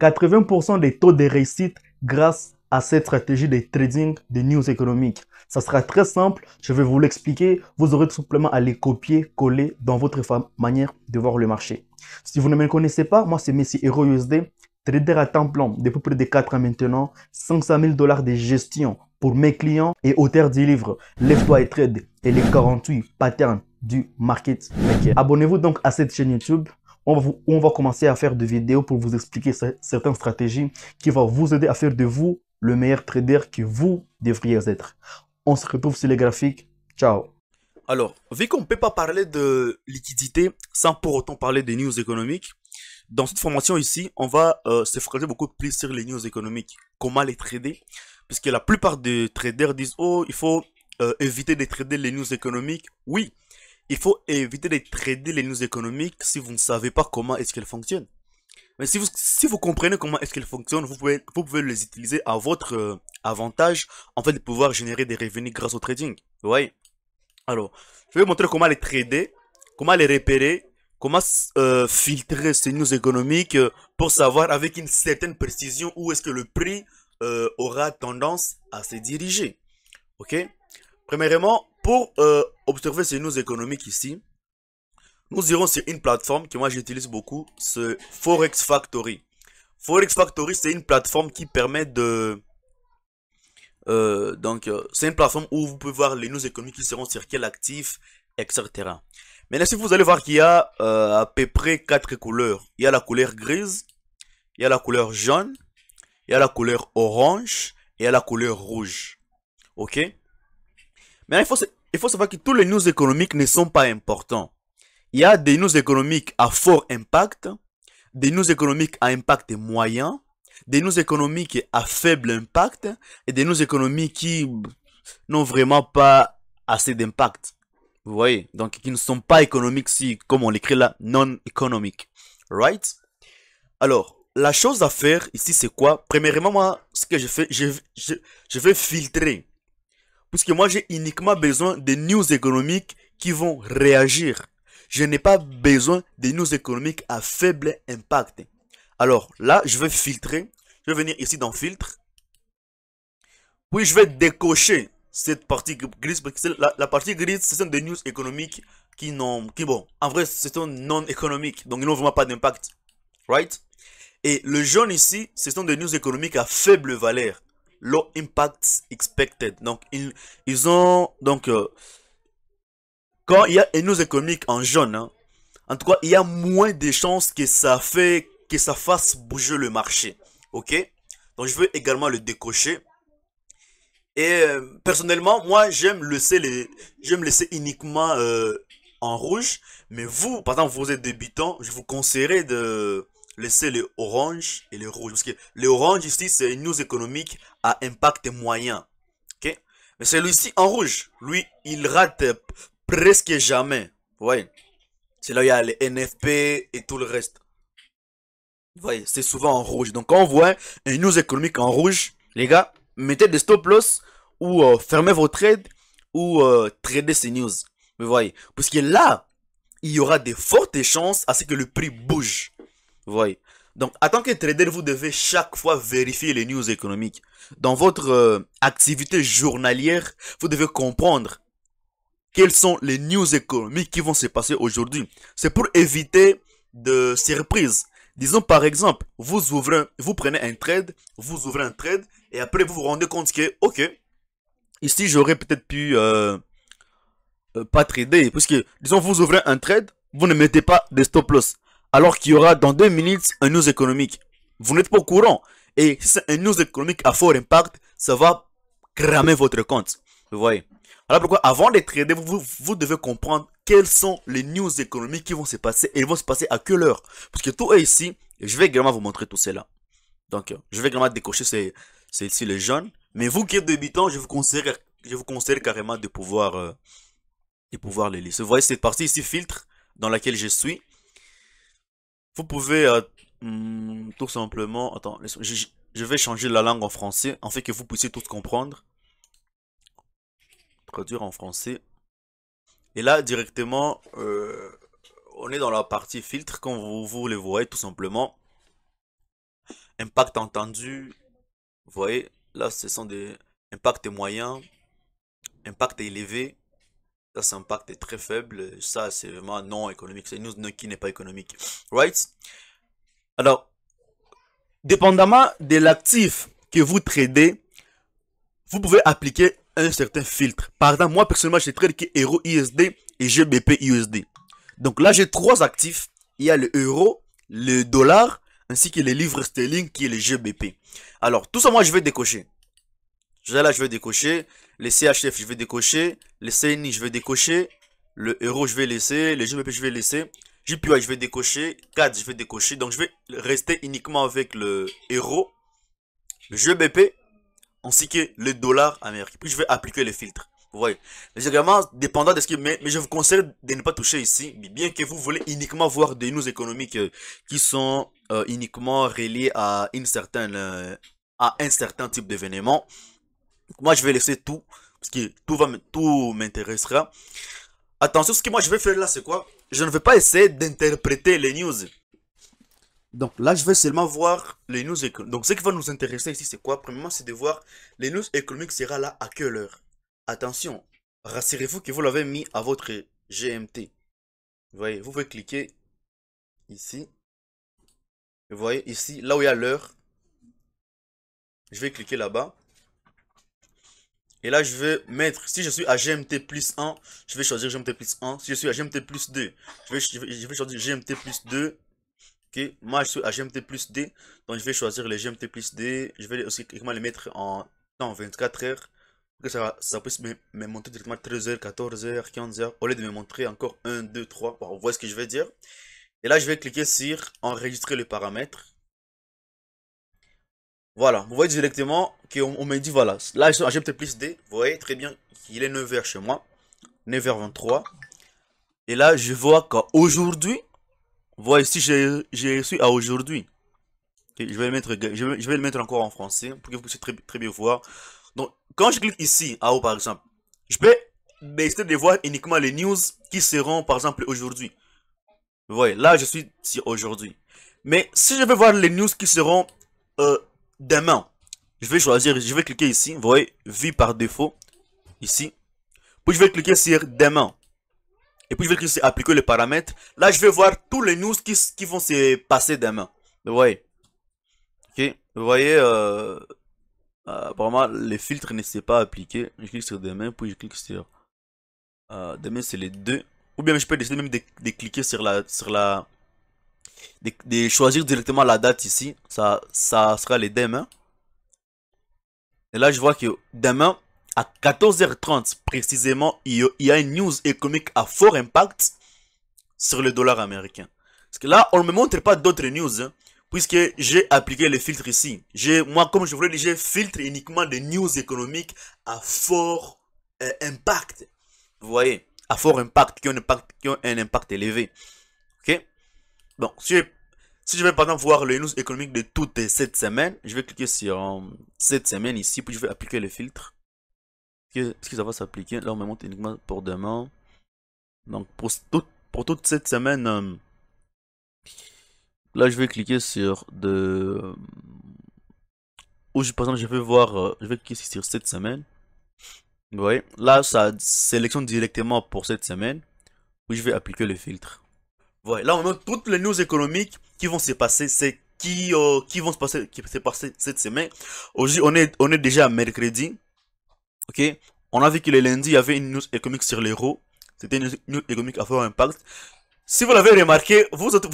80% des taux de réussite grâce à cette stratégie de trading de news économiques. Ça sera très simple, je vais vous l'expliquer. Vous aurez tout simplement à les copier, coller dans votre manière de voir le marché. Si vous ne me connaissez pas, moi c'est Messi Hero USD, trader à temps plein depuis près de 4 ans maintenant, 500 000 dollars de gestion pour mes clients et auteur du livre Lève-toi et trade et les 48 patterns du market maker. Abonnez-vous donc à cette chaîne YouTube on va, commencer à faire des vidéos pour vous expliquer certaines stratégies qui vont vous aider à faire de vous le meilleur trader que vous devriez être. On se retrouve sur les graphiques. Ciao alors, vu qu'on ne peut pas parler de liquidité sans pour autant parler des news économiques, dans cette formation ici, on va euh, se focaliser beaucoup plus sur les news économiques, comment les trader, Puisque la plupart des traders disent « Oh, il faut euh, éviter de trader les news économiques. » Oui, il faut éviter de trader les news économiques si vous ne savez pas comment est-ce qu'elles fonctionnent. Mais si vous, si vous comprenez comment est-ce qu'elles fonctionnent, vous pouvez, vous pouvez les utiliser à votre euh, avantage, en fait, de pouvoir générer des revenus grâce au trading. Vous Alors, je vais vous montrer comment les trader, comment les repérer, comment euh, filtrer ces news économiques euh, pour savoir avec une certaine précision où est-ce que le prix aura tendance à se diriger. Ok Premièrement, pour euh, observer ces news économiques ici, nous irons sur une plateforme que moi j'utilise beaucoup, c'est Forex Factory. Forex Factory, c'est une plateforme qui permet de... Euh, donc, euh, c'est une plateforme où vous pouvez voir les news économiques qui seront sur quel actif, etc. là si vous allez voir qu'il y a à peu près quatre couleurs. Il y a la couleur grise, il y a la couleur jaune, il y a la couleur orange et il y a la couleur rouge. Ok mais il faut, savoir que tous les news économiques ne sont pas importants. Il y a des news économiques à fort impact, des news économiques à impact moyen, des news économiques à faible impact et des news économiques qui n'ont vraiment pas assez d'impact. Vous voyez Donc, qui ne sont pas économiques si, comme on l'écrit là, non-économiques. Right Alors, la chose à faire ici, c'est quoi Premièrement, moi, ce que je fais, je, je, je vais filtrer Puisque moi, j'ai uniquement besoin des news économiques qui vont réagir. Je n'ai pas besoin des news économiques à faible impact. Alors là, je vais filtrer. Je vais venir ici dans filtre. Puis je vais décocher cette partie grise. Parce que la, partie grise, ce sont des news économiques qui n'ont... Qui, bon, en vrai, ce sont non économiques. Donc, ils n'ont vraiment pas d'impact. Right? Et le jaune ici, ce sont des news économiques à faible valeur low impact expected. Donc, ils, ils ont. Donc, euh, quand il y a une news économique en jaune, hein, en tout cas, il y a moins de chances que ça, fait, que ça fasse bouger le marché. Ok Donc, je veux également le décocher. Et euh, personnellement, moi, j'aime le laisser, les, j'aime laisser uniquement euh, en rouge. Mais vous, par exemple, vous êtes débutant, je vous conseillerais de Laissez les oranges et les rouges. Parce que les oranges ici, c'est une news économique à impact moyen. ok Mais celui-ci en rouge, lui, il rate presque jamais. Vous voyez C'est là où il y a les NFP et tout le reste. Vous voyez, c'est souvent en rouge. Donc quand on voit une news économique en rouge, les gars, mettez des stop loss ou euh, fermez vos trades ou euh, tradez ces news. Vous voyez Parce que là, il y aura de fortes chances à ce que le prix bouge voyez. Donc, en tant que trader, vous devez chaque fois vérifier les news économiques. Dans votre euh, activité journalière, vous devez comprendre quelles sont les news économiques qui vont se passer aujourd'hui. C'est pour éviter de surprises. Disons par exemple, vous ouvrez, vous prenez un trade, vous ouvrez un trade et après vous vous rendez compte que, ok, ici j'aurais peut-être pu euh, euh, pas trader puisque, disons, vous ouvrez un trade, vous ne mettez pas de stop loss alors qu'il y aura dans deux minutes un news économique. Vous n'êtes pas au courant. Et c'est un news économique à fort impact, ça va cramer votre compte. Vous voyez. Alors pourquoi, avant de trader, vous, devez comprendre quelles sont les news économiques qui vont se passer et vont se passer à quelle heure. Parce que tout est ici. je vais également vous montrer tout cela. Donc, je vais également décocher ces, ci les jeunes. Mais vous qui êtes débutant, je vous conseille, je vous conseille carrément de pouvoir, euh, de pouvoir les lire. Vous voyez cette partie ici, filtre, dans laquelle je suis. Vous pouvez euh, hmm, tout simplement... Attends, je, vais changer la langue en français, en fait que vous puissiez tous comprendre. Traduire en français. Et là, directement, euh, on est dans la partie filtre, comme vous, vous le voyez tout simplement. Impact entendu, vous voyez, là ce sont des impacts moyens, impact élevé, ça un impact est très faible. Ça, c'est vraiment non économique. C'est une news qui n'est pas économique. Right? Alors, dépendamment de l'actif que vous tradez, vous pouvez appliquer un certain filtre. Par exemple, moi, personnellement, je trade qui Euro isd et GBP USD. Donc là, j'ai trois actifs. Il y a le euro, le dollar, ainsi que les livres sterling qui est le GBP. Alors, tout ça, moi, je vais décocher. Là, je vais décocher. Les CHF, je vais décocher. Les CNI, je vais décocher. Le héros, je vais laisser. le GBP je vais laisser. JPY, je vais décocher. 4, je vais décocher. Donc, je vais rester uniquement avec le héros. Le GBP, ainsi que le dollar américain. Puis, je vais appliquer les filtres. Vous voyez. Mais également dépendant de ce qui Mais, je vous conseille de ne pas toucher ici. Bien que vous voulez uniquement voir des news économiques euh, qui sont euh, uniquement reliées à une certaine. Euh, à un certain type d'événement. Moi, je vais laisser tout, parce que tout va, tout m'intéressera. Attention, ce que moi je vais faire là, c'est quoi Je ne vais pas essayer d'interpréter les news. Donc là, je vais seulement voir les news économiques. Donc ce qui va nous intéresser ici, c'est quoi Premièrement, c'est de voir les news économiques sera là à quelle heure. Attention, rassurez-vous que vous l'avez mis à votre GMT. Vous voyez, vous pouvez cliquer ici. Vous voyez ici, là où il y a l'heure. Je vais cliquer là-bas. Et là, je vais mettre, si je suis à GMT plus 1, je vais choisir GMT plus 1. Si je suis à GMT plus 2, je vais, choisir GMT plus 2. Ok, moi je suis à GMT plus D, donc je vais choisir les GMT plus D. Je vais aussi les mettre en temps 24 heures pour que ça, ça puisse me, montrer directement 13h, 14h, 15h au lieu de me montrer encore 1, 2, 3. Bon, vous voyez ce que je veux dire. Et là, je vais cliquer sur enregistrer les paramètres. Voilà, vous voyez directement qu'on on me dit, voilà, là, j'ai peut plus D. Vous voyez très bien qu'il est 9h chez moi. 9h23. Et là, je vois qu'aujourd'hui, vous voyez si j'ai reçu à aujourd'hui. Je vais, le mettre, je, vais, le mettre encore en français pour que vous puissiez très, très bien voir. Donc, quand je clique ici, à haut par exemple, je peux essayer de voir uniquement les news qui seront, par exemple, aujourd'hui. Vous voyez, là, je suis sur aujourd'hui. Mais si je veux voir les news qui seront euh, demain, je vais choisir, je vais cliquer ici, vous voyez, vie par défaut, ici. Puis je vais cliquer sur demain. Et puis je vais cliquer sur appliquer les paramètres. Là, je vais voir tous les news qui, vont se passer demain. Vous voyez. Ok, vous voyez, euh, euh, apparemment, les filtres ne s'est pas appliqué. Je clique sur demain, puis je clique sur... Euh, demain, c'est les deux. Ou bien je peux décider même de cliquer sur la... Sur la de, choisir directement la date ici. Ça, ça sera les demain. Et là, je vois que demain, à 14h30 précisément, il y a une news économique à fort impact sur le dollar américain. Parce que là, on ne me montre pas d'autres news, hein, puisque j'ai appliqué le filtre ici. Moi, comme je vous l'ai j'ai filtre uniquement des news économiques à fort euh, impact. Vous voyez, à fort impact, qui impact, qui ont un impact élevé. Bon, si je, vais par exemple voir les news économiques de toute cette semaine, je vais cliquer sur euh, cette semaine ici, puis je vais appliquer le filtre. Est-ce que ça va s'appliquer Là, on me montre uniquement pour demain. Donc, pour, pour toute cette semaine, euh, là, je vais cliquer sur de. Euh, où je par exemple, je vais voir. je vais cliquer sur cette semaine. Vous voyez Là, ça sélectionne directement pour cette semaine. où je vais appliquer le filtre. Là, on a toutes les news économiques qui vont se passer, c'est qui, euh, qui vont se passer, qui cette semaine. Aujourd'hui, on est, on est déjà à mercredi. Ok, on a vu que le lundi, il y avait une news économique sur l'euro. C'était une news économique à fort impact. Si vous l'avez remarqué, vous êtes,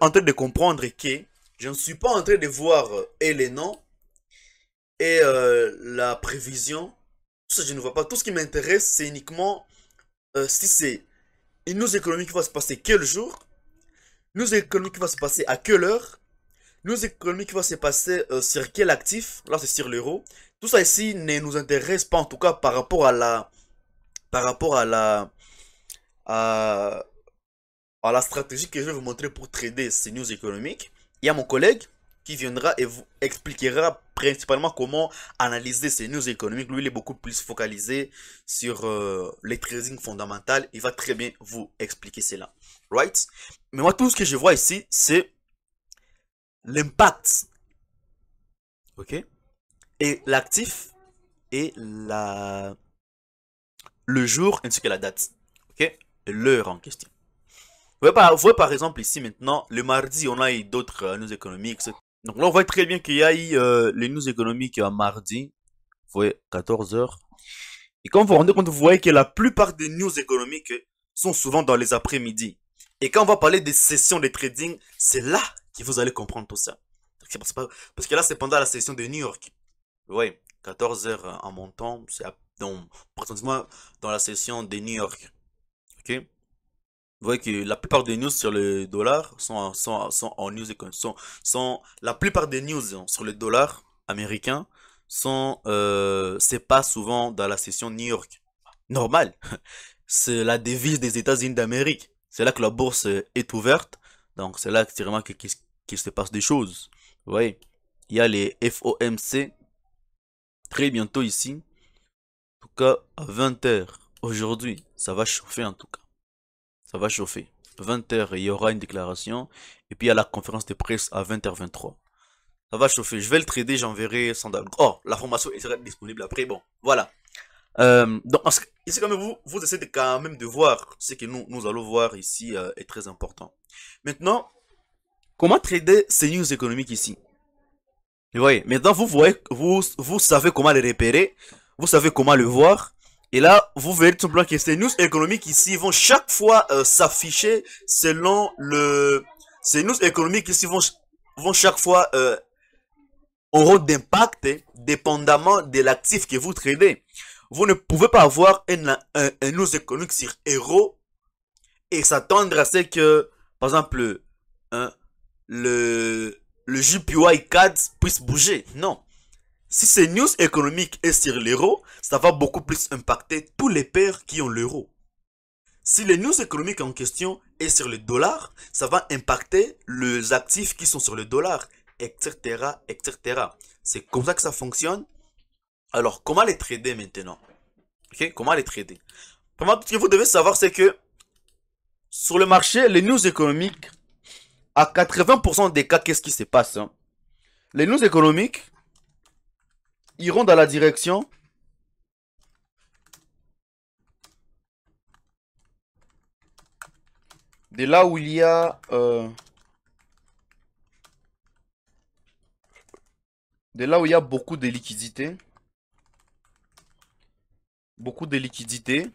en train de comprendre que je ne suis pas en train de voir et les noms et la prévision. Tout je ne vois pas. Tout ce qui m'intéresse, c'est uniquement euh, si c'est une news économique va se passer quel jour, une news économique va se passer à quelle heure, une news économique va se passer euh, sur quel actif, là c'est sur l'euro. Tout ça ici ne nous intéresse pas en tout cas par rapport à la par rapport à la à, la stratégie que je vais vous montrer pour trader ces news économiques. Il y a mon collègue qui viendra et vous expliquera principalement comment analyser ces news économiques. Lui, il est beaucoup plus focalisé sur euh, les trading fondamental. Il va très bien vous expliquer cela. Right? Mais moi, tout ce que je vois ici, c'est l'impact. OK? Et l'actif et la... le jour ainsi que la date. OK? L'heure en question. Vous voyez, par, exemple, ici maintenant, le mardi, on a eu d'autres euh, news économiques, donc là, on voit très bien qu'il y a eu euh, les news économiques à euh, mardi. Vous voyez, 14h. Et quand vous vous rendez compte, vous voyez que la plupart des news économiques sont souvent dans les après-midi. Et quand on va parler des sessions de trading, c'est là que vous allez comprendre tout ça. Parce que là, c'est pendant la session de New York. voyez, 14 heures en montant, c'est dans, pratiquement dans la session de New York. Ok vous voyez que la plupart des news sur le dollar sont, en news sont, sont, la plupart des news hein, sur le dollar américain sont euh, c'est pas souvent dans la session New York. Normal. C'est la devise des États-Unis d'Amérique. C'est là que la bourse est ouverte. Donc c'est là que qu'il vraiment qu'il se passe des choses. Vous voyez, il y a les FOMC très bientôt ici. En tout cas à 20h aujourd'hui, ça va chauffer en tout cas ça va chauffer. 20h, il y aura une déclaration. Et puis, à la conférence de presse à 20h23. Ça va chauffer. Je vais le trader, j'enverrai Sandal. Oh, la formation elle sera disponible après. Bon, voilà. Euh, donc, ici, quand même, vous, vous essayez de, quand même de voir ce que nous, nous allons voir ici euh, est très important. Maintenant, comment trader ces news économiques ici Vous voyez, maintenant, vous, voyez, vous, vous savez comment les repérer, vous savez comment le voir, et là, vous verrez tout simplement que ces news économiques ici vont chaque fois euh, s'afficher selon le... Ces news économiques ici vont, vont chaque fois euh, d'impact hein, dépendamment de l'actif que vous tradez. Vous ne pouvez pas avoir un, un, news économique sur Hero et s'attendre à ce que, par exemple, hein, le, le JPY CAD puisse bouger. Non. Si ces news économiques est sur l'euro, ça va beaucoup plus impacter tous les pairs qui ont l'euro. Si les news économiques en question est sur le dollar, ça va impacter les actifs qui sont sur le dollar, etc. C'est comme ça que ça fonctionne. Alors, comment les trader maintenant Ok, comment les trader ce que vous devez savoir, c'est que sur le marché, les news économiques, à 80% des cas, qu'est-ce qui se passe hein? Les news économiques, iront dans la direction de là où il y a euh, de là où il y a beaucoup de liquidités beaucoup de liquidités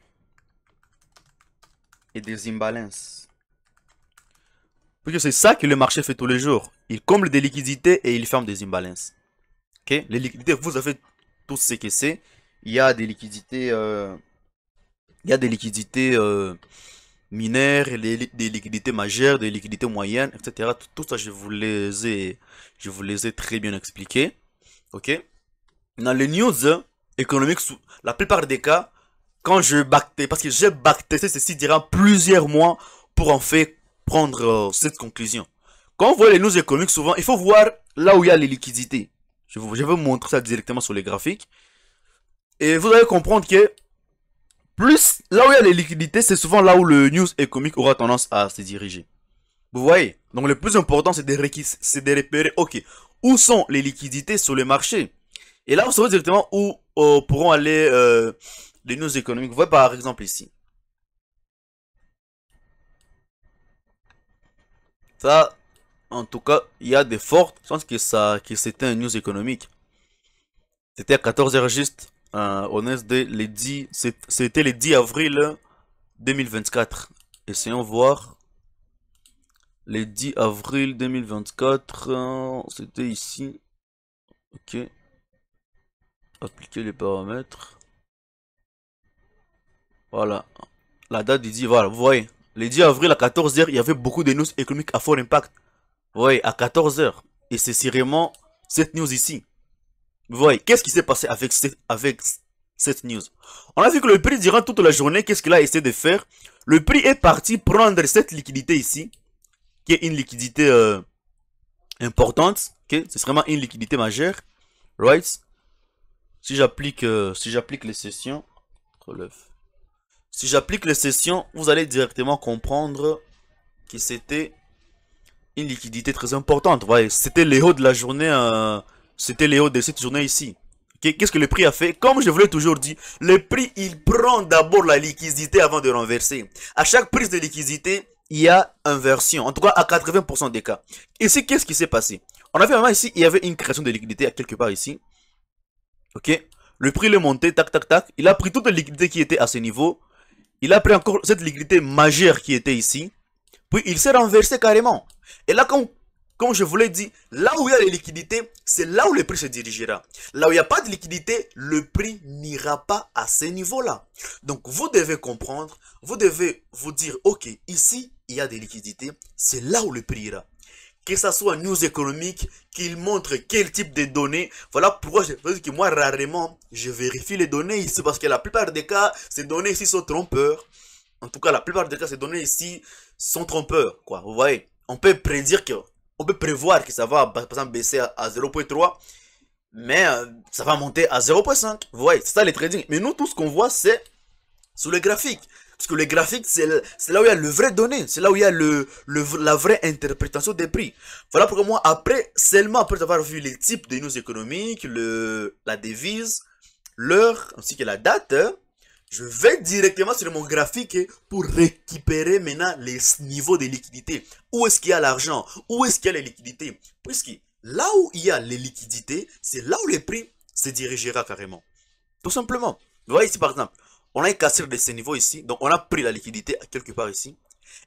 et des imbalances parce que c'est ça que le marché fait tous les jours il comble des liquidités et il ferme des imbalances les liquidités, vous avez tous c'est Il y des liquidités, il y a des liquidités euh, euh les, des liquidités majeures, des liquidités moyennes, etc. Tout, ça, je vous les ai, je vous les ai très bien expliqué. Ok. Dans les news économiques, la plupart des cas, quand je backtest, parce que j'ai bactesté ceci durant plusieurs mois pour en fait prendre euh, cette conclusion. Quand on voit les news économiques, souvent, il faut voir là où il y a les liquidités. Je, vais vous montrer ça directement sur les graphiques. Et vous allez comprendre que plus là où il y a les liquidités, c'est souvent là où le news économique aura tendance à se diriger. Vous voyez Donc le plus important, c'est de, de, repérer, ok, où sont les liquidités sur les marchés Et là, vous savez directement où euh, pourront aller euh, les news économiques. Vous voyez par exemple ici. Ça, en tout cas, il y a des fortes chances que, que c'était un news économique. C'était à 14h juste, euh, on est les 10, c'était le 10 avril 2024. Essayons voir. Le 10 avril 2024, c'était ici. Ok. Appliquer les paramètres. Voilà. La date du 10, voilà, vous voyez. Le 10 avril à 14h, il y avait beaucoup de news économiques à fort impact. Oui, à 14h. Et c'est vraiment cette news ici. voyez, qu'est-ce qui s'est passé avec, cette, avec cette news On a vu que le prix, durant toute la journée, qu'est-ce qu'il a essayé de faire Le prix est parti prendre cette liquidité ici, qui est une liquidité euh, importante. C'est vraiment une liquidité majeure. Right Si j'applique euh, si j'applique les sessions, Si j'applique les sessions, vous allez directement comprendre que c'était liquidité très importante. ouais. c'était les hauts de la journée. Euh, c'était les hauts de cette journée ici. Qu'est-ce que le prix a fait Comme je vous l'ai toujours dit, le prix, il prend d'abord la liquidité avant de renverser. À chaque prise de liquidité, il y a inversion. En tout cas, à 80% des cas. et Ici, qu'est-ce qui s'est passé On avait vraiment ici, il y avait une création de liquidité à quelque part ici. Ok Le prix est monté, tac, tac, tac. Il a pris toute la liquidité qui était à ce niveau. Il a pris encore cette liquidité majeure qui était ici. Puis il s'est renversé carrément. Et là, comme, je vous l'ai dit, là où il y a les liquidités, c'est là où le prix se dirigera. Là où il n'y a pas de liquidité, le prix n'ira pas à ces niveaux-là. Donc vous devez comprendre, vous devez vous dire, ok, ici, il y a des liquidités, c'est là où le prix ira. Que ça soit news économique, qu'il montre quel type de données. Voilà pourquoi je veux dire que moi, rarement, je vérifie les données ici parce que la plupart des cas, ces données ici sont trompeurs. En tout cas, la plupart des cas, ces données ici sont trompeurs, quoi. Vous voyez, on peut prédire que, on peut prévoir que ça va, par exemple, baisser à, 0.3, mais euh, ça va monter à 0.5. Vous voyez, c'est ça les trading. Mais nous, tout ce qu'on voit, c'est sur les graphique. Parce que les graphiques, c'est là où il y a le vrai donné. C'est là où il y a le, la vraie interprétation des prix. Voilà pourquoi moi, après, seulement après avoir vu les types de news économiques, le, la devise, l'heure, ainsi que la date, hein, je vais directement sur mon graphique pour récupérer maintenant les niveaux de liquidité. Où est-ce qu'il y a l'argent Où est-ce qu'il y a les liquidités Puisque là où il y a les liquidités, c'est là où les prix se dirigera carrément. Tout simplement. Vous voyez ici par exemple, on a cassé de ce niveau ici. Donc on a pris la liquidité quelque part ici.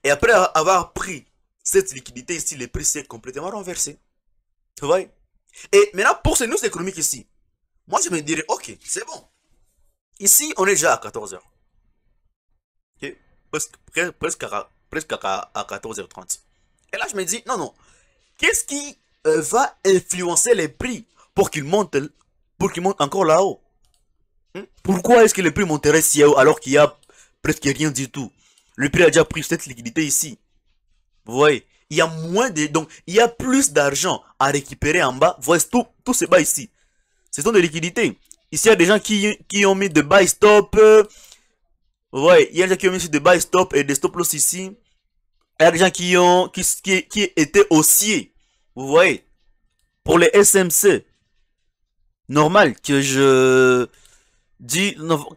Et après avoir pris cette liquidité ici, les prix s'est complètement renversé. Vous voyez Et maintenant pour ce news économique ici, moi je me dirais, ok, c'est bon. Ici, on est déjà à 14h. Presque, à, 14h30. Et là, je me dis, non, non. Qu'est-ce qui euh, va influencer les prix pour qu'ils montent, pour qu'ils montent encore là-haut hmm? Pourquoi est-ce que les prix monteraient si haut alors qu'il n'y a presque rien du tout Le prix a déjà pris cette liquidité ici. Vous voyez Il y a moins de... Donc, il y a plus d'argent à récupérer en bas. Vous voyez, tout, tout se bas ici. Ce sont des liquidités. Ici, euh, il y a des gens qui, ont mis de buy stop. Ouais, il y a des gens qui ont mis des buy stop et des stop loss ici. Il y a des gens qui ont qui, qui, étaient haussiers. Vous voyez Pour les SMC. Normal que je dis. Vous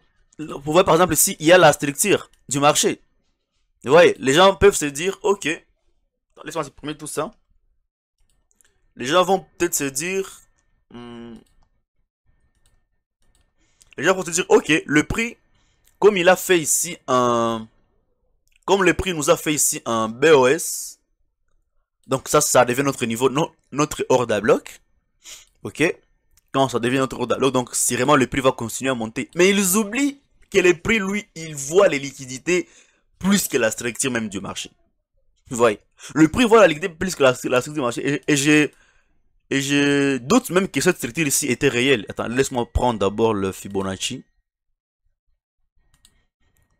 voyez par exemple ici, il y a la structure du marché. Vous voyez, les gens peuvent se dire, ok. Laisse-moi supprimer tout ça. Les gens vont peut-être se dire, Les gens pour se dire, ok, le prix, comme il a fait ici un... Comme le prix nous a fait ici un BOS, donc ça, ça devient notre niveau, notre order block. Ok Quand ça devient notre order block, donc si vraiment le prix va continuer à monter. Mais ils oublient que le prix, lui, il voit les liquidités plus que la structure même du marché. Vous voyez Le prix voit la liquidité plus que la, structure du marché. et j'ai et je doute même que cette structure ici était réelle. Attends, laisse-moi prendre d'abord le Fibonacci.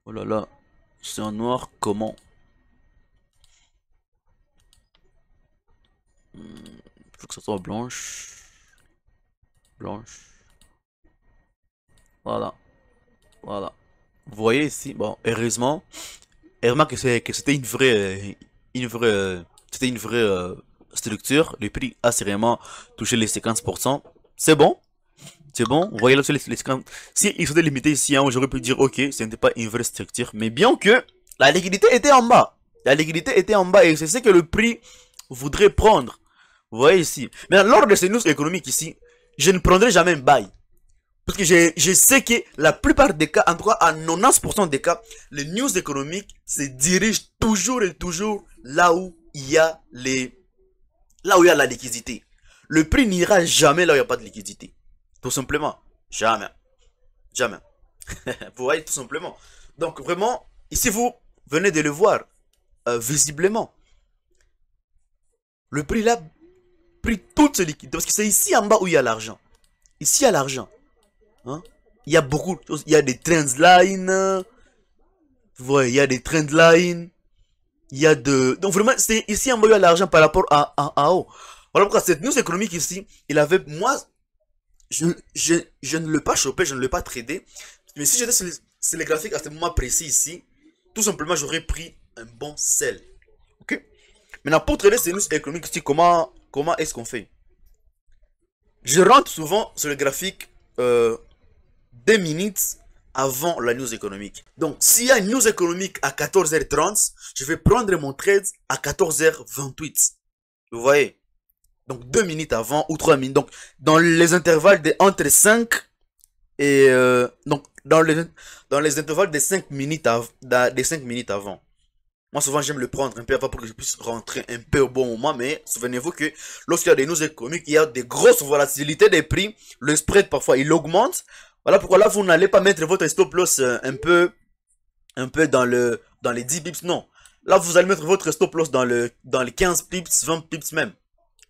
Oh là là, c'est en noir, comment Il hmm, faut que ça soit blanche. Blanche. Voilà. Voilà. Vous voyez ici, bon, heureusement, remarque que c'était une vraie, une vraie, c'était une vraie euh, structure, le prix a sérieusement touché les 50%. C'est bon. C'est bon. Vous voyez là, les, Si ils se délimités ici, j'aurais hein, pu dire, ok, ce n'était pas une vraie structure. Mais bien que la liquidité était en bas. La liquidité était en bas et c'est ce que le prix voudrait prendre. Vous voyez ici. Mais lors de ces news économiques ici, je ne prendrai jamais un bail. Parce que je, je, sais que la plupart des cas, en tout cas à 90% des cas, les news économiques se dirigent toujours et toujours là où il y a les, là où il y a la liquidité. Le prix n'ira jamais là où il n'y a pas de liquidité. Tout simplement. Jamais. Jamais. vous voyez, tout simplement. Donc vraiment, ici vous venez de le voir euh, visiblement. Le prix là, pris toute ce liquide. Parce que c'est ici en bas où il y a l'argent. Ici, il y a l'argent. Hein? Il y a beaucoup de choses. Il y a des trendlines. Vous voyez, il y a des trendlines il y a de... Donc vraiment, c'est ici un moyen à l'argent par rapport à, à, haut. Voilà pourquoi cette news économique ici, il avait... Moi, je, ne l'ai pas chopé, je ne l'ai pas tradé. Mais si j'étais sur, les graphiques à ce moment précis ici, tout simplement, j'aurais pris un bon sel. Ok Maintenant, pour trader ces news économiques ici, comment, comment est-ce qu'on fait Je rentre souvent sur le graphique euh, des minutes avant la news économique. Donc, s'il y a une news économique à 14h30, je vais prendre mon trade à 14h28. Vous voyez Donc, deux minutes avant ou trois minutes. Donc, dans les intervalles de entre 5 et... Euh, donc, dans les, dans les intervalles des 5 minutes, minutes avant. Moi, souvent, j'aime le prendre un peu avant pour que je puisse rentrer un peu au bon moment. Mais souvenez-vous que lorsqu'il y a des news économiques, il y a des grosses volatilités des prix. Le spread, parfois, il augmente. Voilà pourquoi là, vous n'allez pas mettre votre stop loss euh, un peu, un peu dans le, dans les 10 pips, non. Là, vous allez mettre votre stop loss dans le, dans les 15 pips, 20 pips même.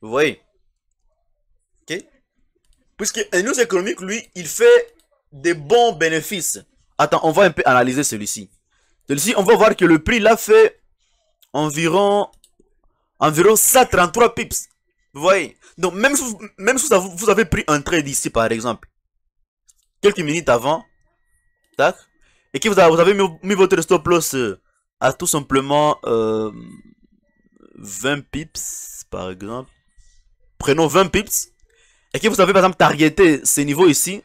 Vous voyez? Ok? Puisque un news économique, lui, il fait des bons bénéfices. Attends, on va un peu analyser celui-ci. Celui-ci, on va voir que le prix là fait environ, environ 133 pips. Vous voyez? Donc, même même si vous avez pris un trade ici, par exemple, quelques minutes avant, tac, et qui vous avez, mis, votre stop loss euh, à tout simplement 20 euh, pips, par exemple, prenons 20 pips, et qui vous avez par exemple targeté ces niveaux ici,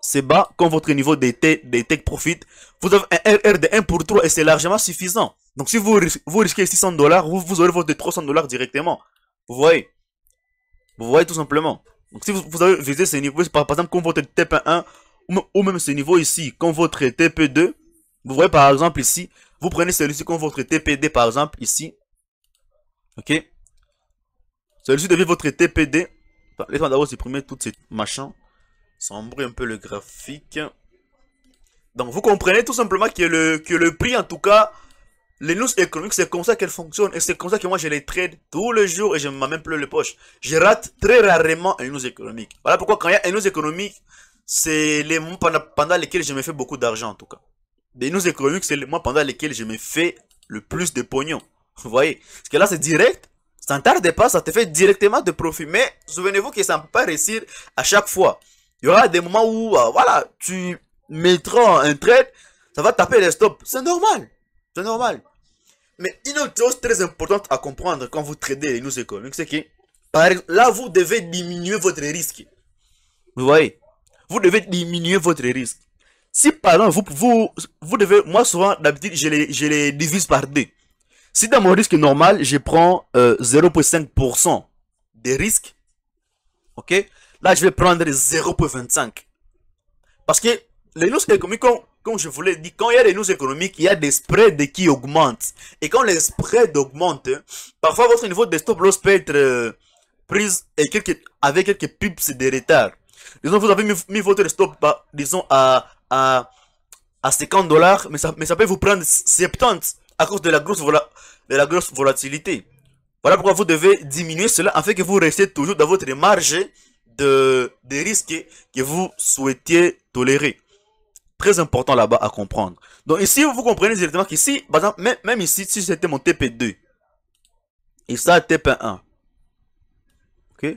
c'est bas quand votre niveau d'été tech, des profit. Vous avez un RR de 1 pour 3 et c'est largement suffisant. Donc si vous, vous risquez 600 dollars, vous, aurez votre 300 dollars directement. Vous voyez Vous voyez tout simplement. Donc si vous, avez visé ces niveaux, par, par exemple comme votre TP1, ou même ce niveau ici, quand votre TP2, vous voyez par exemple ici, vous prenez celui-ci comme votre TPD par exemple ici. Ok. Celui-ci devient votre TPD. les Laissez-moi d'abord supprimer toutes ces machin Ça embrouille un peu le graphique. Donc vous comprenez tout simplement que le, que le prix en tout cas, les news économiques c'est comme ça qu'elles fonctionnent. Et c'est comme ça que moi je les trade tous les jours et je m'en même plus les poches. Je rate très rarement une news économique. Voilà pourquoi quand il y a une news économique, c'est les moments pendant lesquels je me fais beaucoup d'argent en tout cas. Des news économiques, c'est les mois pendant lesquels je me fais le plus de pognon. Vous voyez Parce que là, c'est direct. Ça ne tarde pas, ça te fait directement de profit. Mais souvenez-vous que ça ne peut pas réussir à chaque fois. Il y aura des moments où, euh, voilà, tu mettras un trade, ça va taper les stops. C'est normal. C'est normal. Mais une autre chose très importante à comprendre quand vous tradez les news économiques, c'est que, par là, vous devez diminuer votre risque. Vous voyez vous devez diminuer votre risque. Si par exemple, vous, vous, vous devez, moi souvent, d'habitude, je les, je les divise par deux. Si dans mon risque normal, je prends 0,5% euh, des risques, ok Là, je vais prendre 0,25. Parce que les news économiques, comme, je vous l'ai dit, quand il y a des news économiques, il y a des spreads qui augmentent. Et quand les spreads augmentent, parfois votre niveau de stop loss peut être euh, prise avec quelques pips de retard. Disons, vous avez mis, votre stop, bah, disons, à, à, à 50 dollars, mais ça, mais ça peut vous prendre 70 à cause de la grosse, voilà de la grosse volatilité. Voilà pourquoi vous devez diminuer cela afin que vous restiez toujours dans votre marge de, des risques que vous souhaitiez tolérer. Très important là-bas à comprendre. Donc ici, vous comprenez directement qu'ici, par exemple, même, ici, si c'était mon TP2, et ça TP1, ok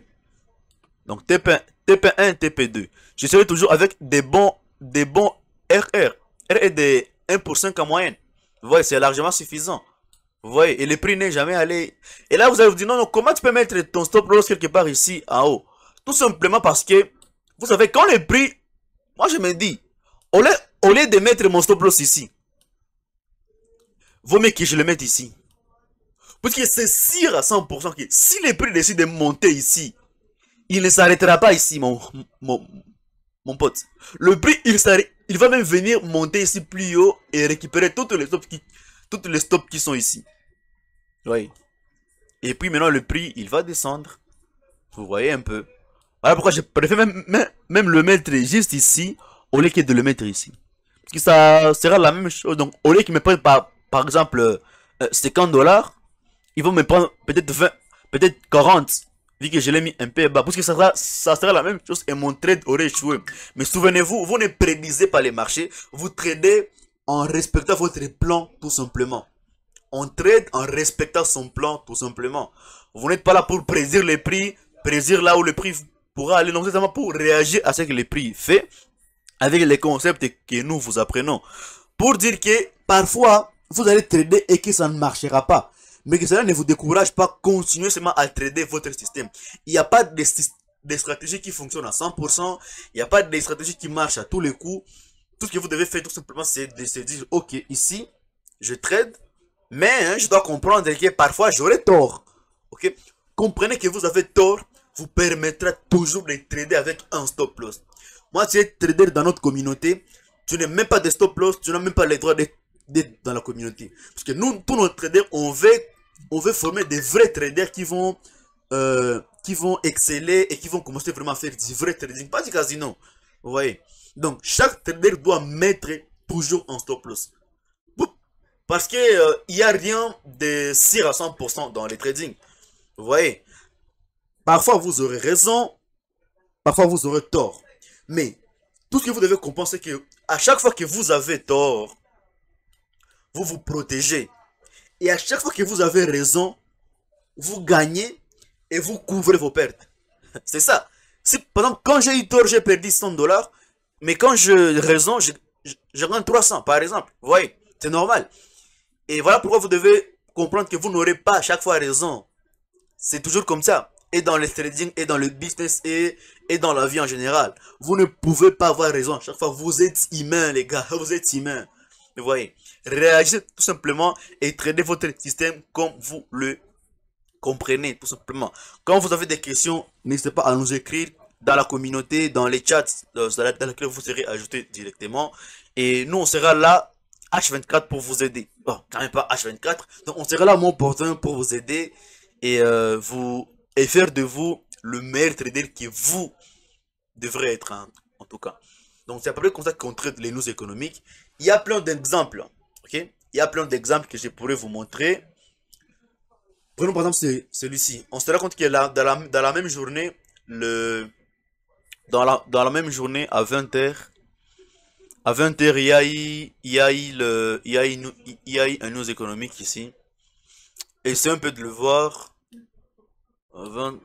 Donc TP, TP1, TP2. Je serai toujours avec des bons, des bons RR. RR est de 1% en moyenne. Vous voyez, c'est largement suffisant. Vous voyez, et le prix n'est jamais allé. Et là, vous allez vous dire, non, non, comment tu peux mettre ton stop loss quelque part ici en haut Tout simplement parce que, vous savez, quand le prix, moi je me dis, au lieu, au lieu de mettre mon stop loss ici, vaut mieux que je le mette ici. Parce que c'est sûr à 100% que si le prix décide de monter ici, il ne s'arrêtera pas ici, mon, mon, pote. Le prix, il, il va même venir monter ici plus haut et récupérer toutes les stops qui, toutes les stops qui sont ici. Oui. Et puis maintenant, le prix, il va descendre. Vous voyez un peu. Voilà pourquoi je préfère même, même, le mettre juste ici au lieu que de le mettre ici. Parce que ça sera la même chose. Donc, au lieu qu'il me prenne, par, par exemple 50 euh, dollars, ils vont me prendre peut-être 20, peut-être 40 dit que je l'ai mis un peu bas, parce que ça sera, ça sera la même chose et mon trade aurait échoué. Mais souvenez-vous, vous ne prédisez pas les marchés, vous tradez en respectant votre plan tout simplement. On trade en respectant son plan tout simplement. Vous n'êtes pas là pour prédire les prix, prédire là où le prix pourra aller, non, c'est pour réagir à ce que le prix fait avec les concepts que nous vous apprenons. Pour dire que parfois, vous allez trader et que ça ne marchera pas mais que cela ne vous décourage pas, continuez seulement à trader votre système. Il n'y a pas de, stratégie qui fonctionne à 100%, il n'y a pas de stratégie qui marche à tous les coups. Tout ce que vous devez faire tout simplement, c'est de se dire, ok, ici, je trade, mais hein, je dois comprendre que parfois j'aurai tort. Ok Comprenez que vous avez tort, vous permettra toujours de trader avec un stop loss. Moi, si tu es trader dans notre communauté, tu n'es même pas de stop loss, tu n'as même pas le droit de dans la communauté. Parce que nous, pour notre trader, on veut, on veut former des vrais traders qui vont, euh, qui vont exceller et qui vont commencer vraiment à faire du vrai trading, pas du casino. Vous voyez Donc, chaque trader doit mettre toujours en stop loss. Parce qu'il euh, n'y y a rien de 6 à 100% dans les trading. Vous voyez Parfois, vous aurez raison. Parfois, vous aurez tort. Mais tout ce que vous devez comprendre, c'est que à chaque fois que vous avez tort, vous vous protégez. Et à chaque fois que vous avez raison, vous gagnez et vous couvrez vos pertes. C'est ça. c'est par exemple, quand j'ai eu tort, j'ai perdu 100 dollars, mais quand je raison, je, gagne 300, par exemple. Vous voyez, c'est normal. Et voilà pourquoi vous devez comprendre que vous n'aurez pas à chaque fois raison. C'est toujours comme ça. Et dans le trading, et dans le business, et, et dans la vie en général. Vous ne pouvez pas avoir raison. À chaque fois, vous êtes humain, les gars. Vous êtes humain. Vous voyez. Réagissez tout simplement et traitez votre système comme vous le comprenez, tout simplement. Quand vous avez des questions, n'hésitez pas à nous écrire dans la communauté, dans les chats euh, dans lesquels vous serez ajouté directement. Et nous, on sera là H24 pour vous aider. Bon, quand même pas H24. Donc, on sera là, mon porteur, hein, pour vous aider et, euh, vous, et faire de vous le meilleur trader qui vous devrez être, hein, en tout cas. Donc, c'est à peu près comme ça qu'on traite les news économiques. Il y a plein d'exemples. Ok Il y a plein d'exemples que je pourrais vous montrer. Prenons par exemple celui-ci. On se rend compte que dans, la, même journée, le, dans, la, dans la même journée, à 20h, à 20h, il y a, eu, un news économique ici. Et c'est un peu de le voir.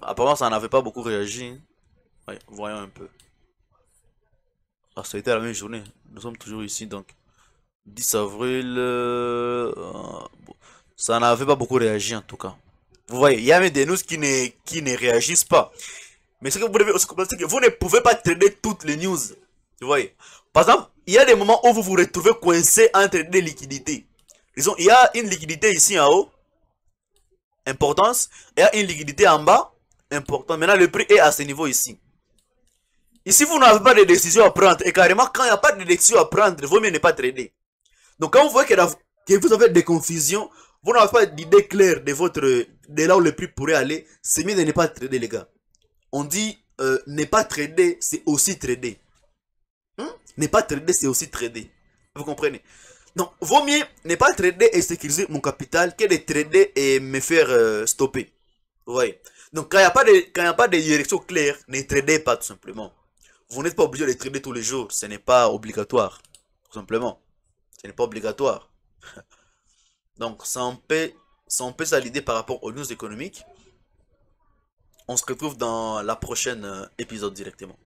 Apparemment, ça n'avait pas beaucoup réagi. voyons un peu. Ah, ça a été la même journée. Nous sommes toujours ici, donc. 10 avril, euh, euh, ça n'avait pas beaucoup réagi en tout cas. Vous voyez, il y avait des news qui ne, qui ne réagissent pas. Mais ce que vous devez que vous ne pouvez pas trader toutes les news. Vous voyez. Par exemple, il y a des moments où vous vous retrouvez coincé entre des liquidités. Disons, il y a une liquidité ici en haut, importance, il y a une liquidité en bas, important. Maintenant, le prix est à ce niveau ici. Ici, vous n'avez pas de décision à prendre. Et carrément, quand il n'y a pas de décision à prendre, il vaut mieux ne pas trader. Donc quand vous voyez que, vous avez des confusions, vous n'avez pas d'idée claire de, votre, de là où le prix pourrait aller, c'est mieux de ne pas trader les gars. On dit euh, ne pas trader, c'est aussi trader. Hein? Ne pas trader, c'est aussi trader. Vous comprenez Donc, vaut mieux ne pas trader et sécuriser mon capital que de trader et me faire euh, stopper. Vous voyez Donc, quand il n'y a pas de direction claire, ne tradez pas tout simplement. Vous n'êtes pas obligé de trader tous les jours, ce n'est pas obligatoire, tout simplement. Ce n'est pas obligatoire. Donc, ça en peut, ça on peut par rapport aux news économiques. On se retrouve dans la prochaine euh, épisode directement.